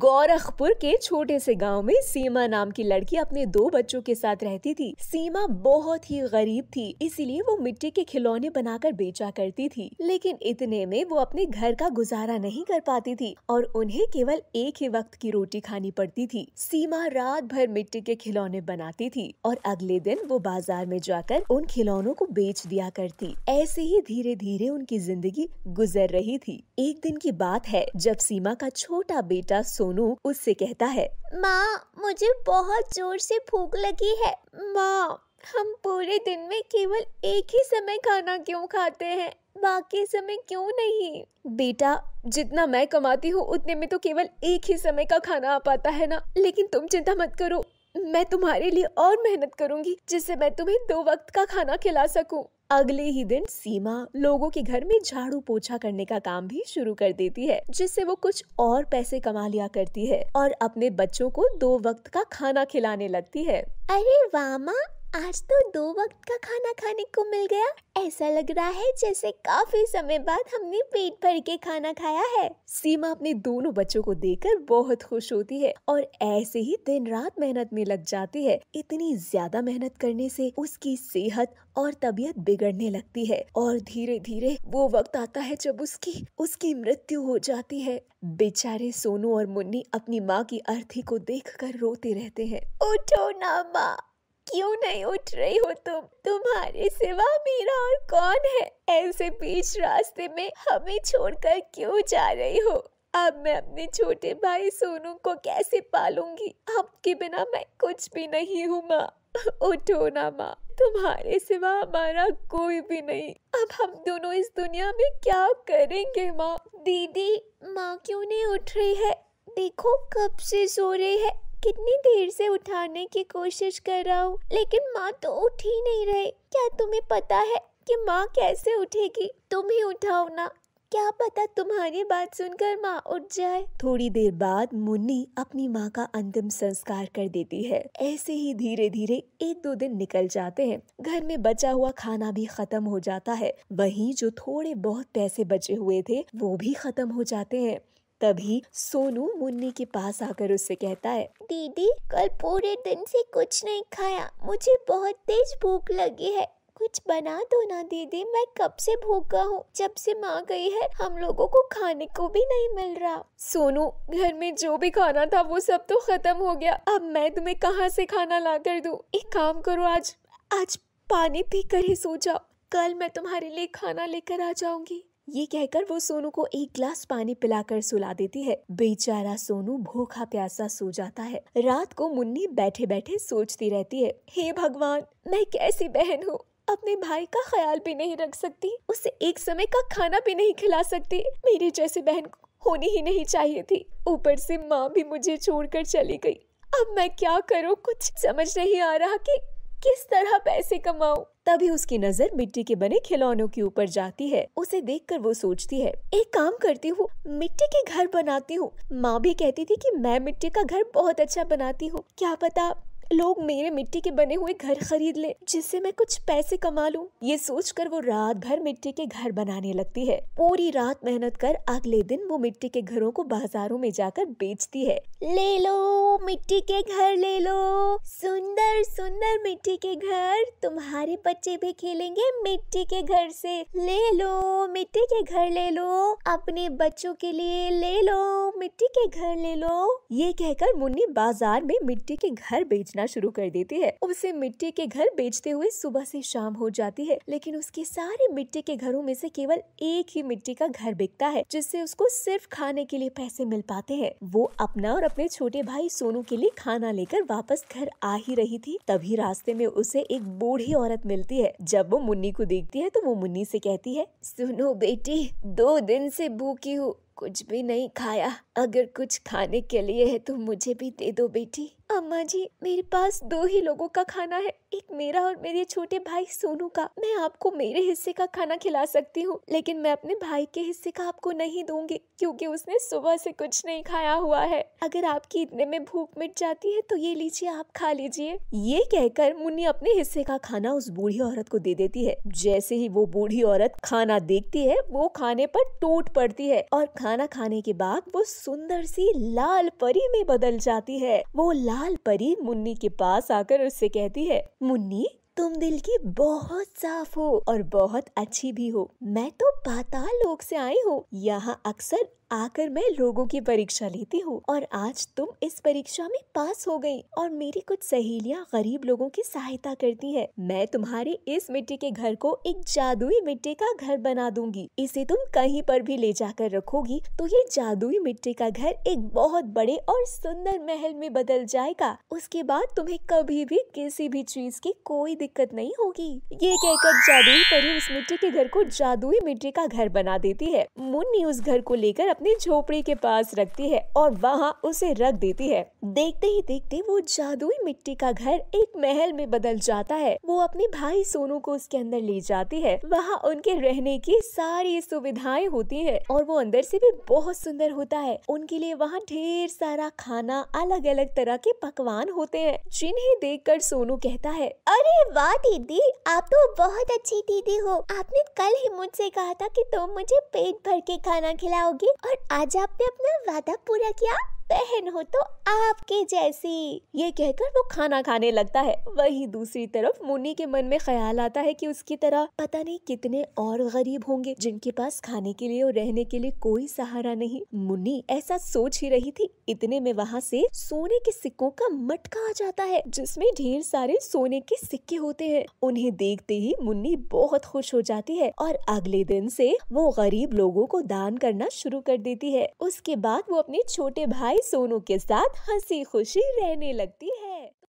गोरखपुर के छोटे से गांव में सीमा नाम की लड़की अपने दो बच्चों के साथ रहती थी सीमा बहुत ही गरीब थी इसीलिए वो मिट्टी के खिलौने बनाकर बेचा करती थी लेकिन इतने में वो अपने घर का गुजारा नहीं कर पाती थी और उन्हें केवल एक ही वक्त की रोटी खानी पड़ती थी सीमा रात भर मिट्टी के खिलौने बनाती थी और अगले दिन वो बाजार में जाकर उन खिलौनों को बेच दिया करती ऐसे ही धीरे धीरे उनकी जिंदगी गुजर रही थी एक दिन की बात है जब सीमा का छोटा बेटा सोनू उससे कहता है माँ मुझे बहुत जोर से भूख लगी है माँ हम पूरे दिन में केवल एक ही समय खाना क्यों खाते हैं बाकी समय क्यों नहीं बेटा जितना मैं कमाती हूँ उतने में तो केवल एक ही समय का खाना आ पाता है ना लेकिन तुम चिंता मत करो मैं तुम्हारे लिए और मेहनत करूंगी जिससे मैं तुम्हें दो वक्त का खाना खिला सकूं अगले ही दिन सीमा लोगों के घर में झाड़ू पोछा करने का काम भी शुरू कर देती है जिससे वो कुछ और पैसे कमा लिया करती है और अपने बच्चों को दो वक्त का खाना खिलाने लगती है अरे वामा आज तो दो वक्त का खाना खाने को मिल गया ऐसा लग रहा है जैसे काफी समय बाद हमने पेट भर के खाना खाया है सीमा अपने दोनों बच्चों को देखकर बहुत खुश होती है और ऐसे ही दिन रात मेहनत में लग जाती है इतनी ज्यादा मेहनत करने से उसकी सेहत और तबीयत बिगड़ने लगती है और धीरे धीरे वो वक्त आता है जब उसकी उसकी मृत्यु हो जाती है बेचारे सोनू और मुन्नी अपनी माँ की अर्थी को देख रोते रहते हैं उठो ना माँ क्यों नहीं उठ रही हो तुम तुम्हारे सिवा मेरा और कौन है ऐसे बीच रास्ते में हमें छोड़कर क्यों जा रही हो अब मैं अपने छोटे भाई सोनू को कैसे पालूंगी आपके बिना मैं कुछ भी नहीं हूँ माँ उठो ना माँ तुम्हारे सिवा हमारा कोई भी नहीं अब हम दोनों इस दुनिया में क्या करेंगे माँ दीदी माँ क्यों नहीं उठ रही है देखो कब से सो रही है कितनी देर से उठाने की कोशिश कर रहा हूँ लेकिन माँ तो उठ ही नहीं रहे क्या तुम्हें पता है कि माँ कैसे उठेगी तुम ही उठाओ ना क्या पता तुम्हारी बात सुनकर माँ उठ जाए थोड़ी देर बाद मुन्नी अपनी माँ का अंतिम संस्कार कर देती है ऐसे ही धीरे धीरे एक दो दिन निकल जाते हैं घर में बचा हुआ खाना भी खत्म हो जाता है वहीं जो थोड़े बहुत पैसे बचे हुए थे वो भी खत्म हो जाते हैं तभी सोनू मुन्नी के पास आकर उससे कहता है दीदी कल पूरे दिन से कुछ नहीं खाया मुझे बहुत तेज भूख लगी है कुछ बना दो ना दीदी मैं कब से भूखा हूँ जब से माँ गई है हम लोगों को खाने को भी नहीं मिल रहा सोनू घर में जो भी खाना था वो सब तो खत्म हो गया अब मैं तुम्हें कहाँ से खाना ला कर दू एक काम करो आज आज पानी पी कर ही सो जाओ कल मैं तुम्हारे लिए खाना लेकर आ जाऊंगी ये कहकर वो सोनू को एक ग्लास पानी पिलाकर सुला देती है बेचारा सोनू भूखा प्यासा सो जाता है रात को मुन्नी बैठे बैठे सोचती रहती है हे भगवान मैं कैसी बहन हूँ अपने भाई का ख्याल भी नहीं रख सकती उसे एक समय का खाना भी नहीं खिला सकती मेरी जैसी बहन होनी ही नहीं चाहिए थी ऊपर से माँ भी मुझे छोड़कर चली गई अब मैं क्या करूँ कुछ समझ नहीं आ रहा कि किस तरह पैसे कमाऊँ तभी उसकी नजर मिट्टी के बने खिलौनों के ऊपर जाती है उसे देख वो सोचती है एक काम करती हूँ मिट्टी के घर बनाती हूँ माँ भी कहती थी कि मैं मिट्टी का घर बहुत अच्छा बनाती हूँ क्या पता लोग मेरे मिट्टी के बने हुए घर खरीद ले जिससे मैं कुछ पैसे कमा लूँ ये सोचकर वो रात भर मिट्टी के घर बनाने लगती है पूरी रात मेहनत कर अगले दिन वो मिट्टी के घरों को बाजारों में जाकर बेचती है ले लो मिट्टी के घर ले लो सुंदर सुंदर मिट्टी के घर तुम्हारे बच्चे भी खेलेंगे मिट्टी के घर से ले लो मिट्टी के घर ले लो अपने बच्चों के लिए ले लो मिट्टी के घर ले लो ये कहकर मुन्नी बाजार में मिट्टी के घर बेच बेचना शुरू कर देती है उसे मिट्टी के घर बेचते हुए सुबह से शाम हो जाती है लेकिन उसके सारे मिट्टी के घरों में से केवल एक ही मिट्टी का घर बिकता है जिससे उसको सिर्फ खाने के लिए पैसे मिल पाते हैं वो अपना और अपने छोटे भाई सोनू के लिए खाना लेकर वापस घर आ ही रही थी तभी रास्ते में उसे एक बूढ़ी औरत मिलती है जब वो मुन्नी को देखती है तो वो मुन्नी से कहती है सुनो बेटी दो दिन से भूखी हूँ कुछ भी नहीं खाया अगर कुछ खाने के लिए है तो मुझे भी दे दो बेटी अम्मा जी मेरे पास दो ही लोगों का खाना है एक मेरा और मेरे छोटे भाई सोनू का मैं आपको मेरे हिस्से का खाना खिला सकती हूँ लेकिन मैं अपने भाई के हिस्से का आपको नहीं दूंगी क्योंकि उसने सुबह से कुछ नहीं खाया हुआ है अगर आपकी इतने में भूख मिट जाती है तो ये लीजिए आप खा लीजिए ये कहकर मुन्नी अपने हिस्से का खाना उस बूढ़ी औरत को दे देती है जैसे ही वो बूढ़ी औरत खाना देखती है वो खाने पर टूट पड़ती है और खाना खाने के बाद वो सुंदर सी लाल परी में बदल जाती है वो लाल परी मुन्नी के पास आकर उससे कहती है मुन्नी तुम दिल की बहुत साफ हो और बहुत अच्छी भी हो मैं तो पाताल लोक से आई हूँ यहाँ अक्सर आकर मैं लोगों की परीक्षा लेती हूँ और आज तुम इस परीक्षा में पास हो गई और मेरी कुछ सहेलियाँ गरीब लोगों की सहायता करती है मैं तुम्हारे इस मिट्टी के घर को एक जादुई मिट्टी का घर बना दूंगी इसे तुम कहीं पर भी ले जाकर रखोगी तो ये जादुई मिट्टी का घर एक बहुत बड़े और सुंदर महल में बदल जाएगा उसके बाद तुम्हें कभी भी किसी भी चीज की कोई दिक्कत नहीं होगी ये कहकर जादुई परी उस मिट्टी के घर को जादुई मिट्टी का घर बना देती है मुन्नी उस घर को लेकर अपनी झोपड़ी के पास रखती है और वहाँ उसे रख देती है देखते ही देखते वो जादुई मिट्टी का घर एक महल में बदल जाता है वो अपने भाई सोनू को उसके अंदर ले जाती है वहाँ उनके रहने की सारी सुविधाएं होती है और वो अंदर से भी बहुत सुंदर होता है उनके लिए वहाँ ढेर सारा खाना अलग अलग तरह के पकवान होते हैं जिन्हें कर सोनू कहता है अरे वाह दीदी आप तो बहुत अच्छी दीदी हो आपने कल ही मुझसे कहा था कि तुम मुझे पेट भर के खाना खिलाओगी और आज आपने अपना वादा पूरा किया बहन हो तो आपके जैसी ये कहकर वो खाना खाने लगता है वहीं दूसरी तरफ मुन्नी के मन में ख्याल आता है कि उसकी तरह पता नहीं कितने और गरीब होंगे जिनके पास खाने के लिए और रहने के लिए कोई सहारा नहीं मुन्नी ऐसा सोच ही रही थी इतने में वहाँ से सोने के सिक्कों का मटका आ जाता है जिसमें ढेर सारे सोने के सिक्के होते हैं उन्हें देखते ही मुन्नी बहुत खुश हो जाती है और अगले दिन से वो गरीब लोगों को दान करना शुरू कर देती है उसके बाद वो अपने छोटे भाई सोनू के साथ हंसी खुशी रहने लगती है